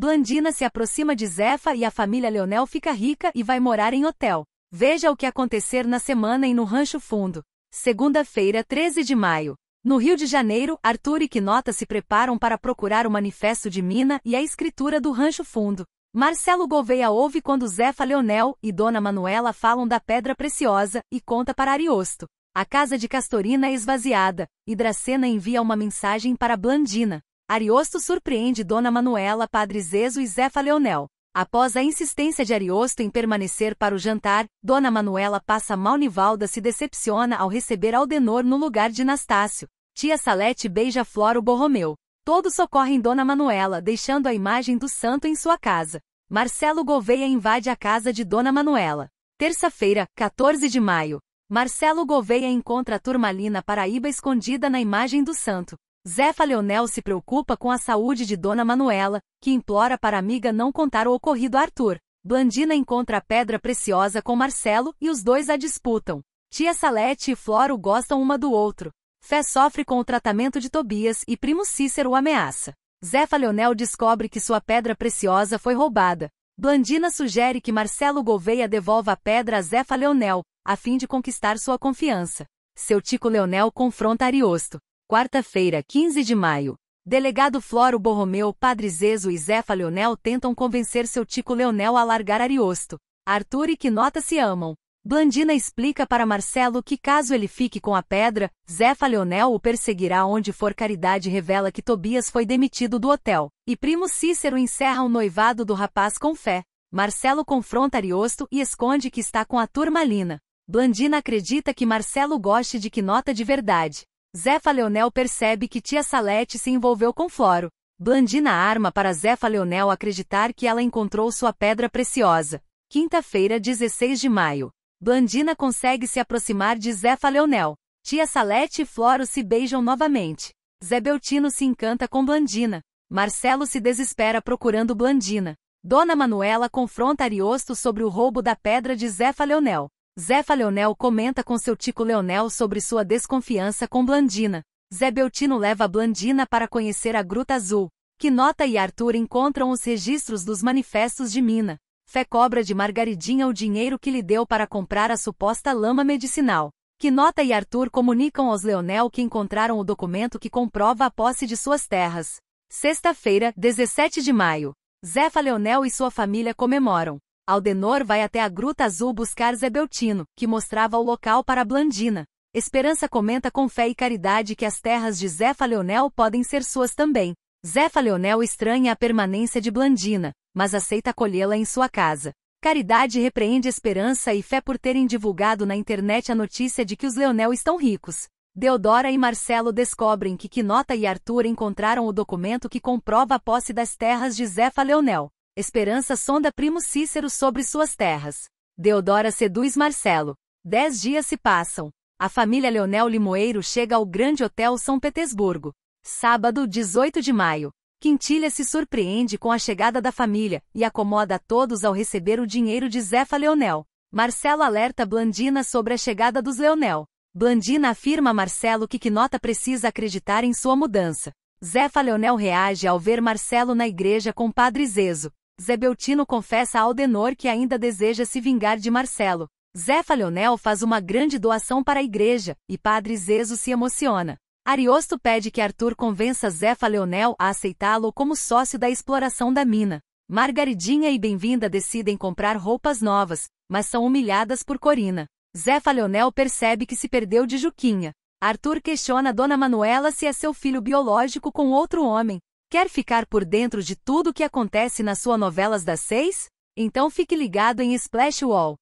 Blandina se aproxima de Zefa e a família Leonel fica rica e vai morar em hotel. Veja o que acontecer na semana e no Rancho Fundo. Segunda-feira, 13 de maio. No Rio de Janeiro, Arthur e Quinota se preparam para procurar o manifesto de Mina e a escritura do Rancho Fundo. Marcelo Gouveia ouve quando Zefa Leonel e Dona Manuela falam da pedra preciosa e conta para Ariosto. A casa de Castorina é esvaziada, e Dracena envia uma mensagem para Blandina. Ariosto surpreende Dona Manuela, Padre Zezo e Zefa Leonel. Após a insistência de Ariosto em permanecer para o jantar, Dona Manuela passa mal Nivalda se decepciona ao receber Aldenor no lugar de Nastácio. Tia Salete beija Floro Borromeu. Todos socorrem Dona Manuela, deixando a imagem do santo em sua casa. Marcelo Gouveia invade a casa de Dona Manuela. Terça-feira, 14 de maio. Marcelo Gouveia encontra a turmalina paraíba escondida na imagem do santo. Zefa Leonel se preocupa com a saúde de Dona Manuela, que implora para a amiga não contar o ocorrido a Arthur. Blandina encontra a pedra preciosa com Marcelo e os dois a disputam. Tia Salete e Floro gostam uma do outro. Fé sofre com o tratamento de Tobias e primo Cícero o ameaça. Zefa Leonel descobre que sua pedra preciosa foi roubada. Blandina sugere que Marcelo Gouveia devolva a pedra a Zefa Leonel, a fim de conquistar sua confiança. Seu tico Leonel confronta Ariosto quarta-feira, 15 de maio, delegado Floro Borromeu, Padre Zezo e Zefa Leonel tentam convencer seu tico Leonel a largar Ariosto. Arthur e Quinota se amam. Blandina explica para Marcelo que caso ele fique com a pedra, Zefa Leonel o perseguirá onde for caridade revela que Tobias foi demitido do hotel, e primo Cícero encerra o noivado do rapaz com fé. Marcelo confronta Ariosto e esconde que está com a turmalina. Blandina acredita que Marcelo goste de Quinota de verdade. Zefa Leonel percebe que tia Salete se envolveu com Floro. Blandina arma para Zefa Leonel acreditar que ela encontrou sua pedra preciosa. Quinta-feira, 16 de maio. Blandina consegue se aproximar de Zefa Leonel. Tia Salete e Floro se beijam novamente. Zé Beltino se encanta com Blandina. Marcelo se desespera procurando Blandina. Dona Manuela confronta Ariosto sobre o roubo da pedra de Zefa Leonel. Zefa Leonel comenta com seu tico Leonel sobre sua desconfiança com Blandina. Zé Beltino leva Blandina para conhecer a Gruta Azul. Quinota e Arthur encontram os registros dos manifestos de mina. Fé cobra de Margaridinha o dinheiro que lhe deu para comprar a suposta lama medicinal. Quinota e Arthur comunicam aos Leonel que encontraram o documento que comprova a posse de suas terras. Sexta-feira, 17 de maio. Zefa Leonel e sua família comemoram. Aldenor vai até a Gruta Azul buscar Zebeltino, que mostrava o local para Blandina. Esperança comenta com fé e caridade que as terras de Zefa Leonel podem ser suas também. Zefa Leonel estranha a permanência de Blandina, mas aceita acolhê-la em sua casa. Caridade repreende Esperança e Fé por terem divulgado na internet a notícia de que os Leonel estão ricos. Deodora e Marcelo descobrem que Quinota e Arthur encontraram o documento que comprova a posse das terras de Zefa Leonel. Esperança sonda primo Cícero sobre suas terras. Deodora seduz Marcelo. Dez dias se passam. A família Leonel Limoeiro chega ao Grande Hotel São Petersburgo. Sábado, 18 de maio. Quintilha se surpreende com a chegada da família e acomoda a todos ao receber o dinheiro de Zefa Leonel. Marcelo alerta Blandina sobre a chegada dos Leonel. Blandina afirma a Marcelo que Quinota precisa acreditar em sua mudança. Zefa Leonel reage ao ver Marcelo na igreja com Padre Zezo. Zé Beltino confessa a Aldenor que ainda deseja se vingar de Marcelo. Zefa Leonel faz uma grande doação para a igreja, e padre Zezo se emociona. Ariosto pede que Arthur convença Zefa Leonel a aceitá-lo como sócio da exploração da mina. Margaridinha e Bem-vinda decidem comprar roupas novas, mas são humilhadas por Corina. Zefa Leonel percebe que se perdeu de Juquinha. Arthur questiona Dona Manuela se é seu filho biológico com outro homem, Quer ficar por dentro de tudo o que acontece nas suas novelas das seis? Então fique ligado em Splash Wall.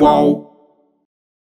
Wow.